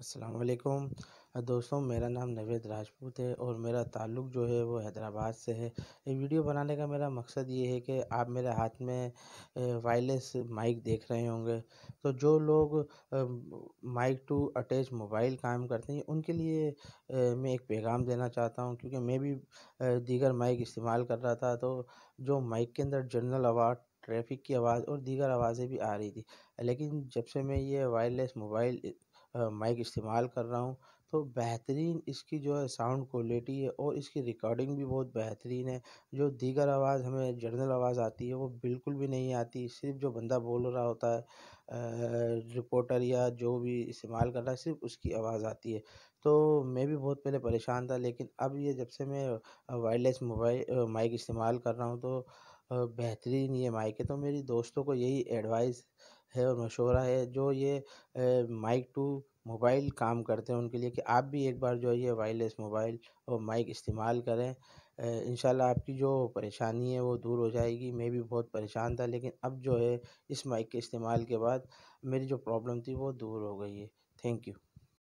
अस्सलाम दोस्तों मेरा नाम नवेद राजपूत है और मेरा ताल्लुक़ जो है वो हैदराबाद से है ये वीडियो बनाने का मेरा मकसद ये है कि आप मेरे हाथ में वायरलेस माइक देख रहे होंगे तो जो लोग माइक टू अटैच मोबाइल काम करते हैं उनके लिए मैं एक पैगाम देना चाहता हूँ क्योंकि मैं भी दीगर माइक इस्तेमाल कर रहा था तो जो माइक के अंदर जनरल आवाज़ ट्रैफिक की आवाज़ और दीगर आवाज़ें भी आ रही थी लेकिन जब से मैं ये वायरलेस मोबाइल माइक इस्तेमाल कर रहा हूँ तो बेहतरीन इसकी जो है साउंड क्वालिटी है और इसकी रिकॉर्डिंग भी बहुत बेहतरीन है जो दीगर आवाज़ हमें जनरल आवाज़ आती है वो बिल्कुल भी नहीं आती सिर्फ जो बंदा बोल रहा होता है रिपोर्टर या जो भी इस्तेमाल कर रहा है सिर्फ उसकी आवाज़ आती है तो मैं भी बहुत पहले परेशान था लेकिन अब ये जब से मैं वायरलेस मोबाइल माइक इस्तेमाल कर रहा हूँ तो बेहतरीन ये माइक है तो मेरी दोस्तों को यही एडवाइस है और मशवरा है जो ये माइक टू मोबाइल काम करते हैं उनके लिए कि आप भी एक बार जो है ये वायरलेस मोबाइल और माइक इस्तेमाल करें इन आपकी जो परेशानी है वो दूर हो जाएगी मैं भी बहुत परेशान था लेकिन अब जो है इस माइक के इस्तेमाल के बाद मेरी जो प्रॉब्लम थी वो दूर हो गई है थैंक यू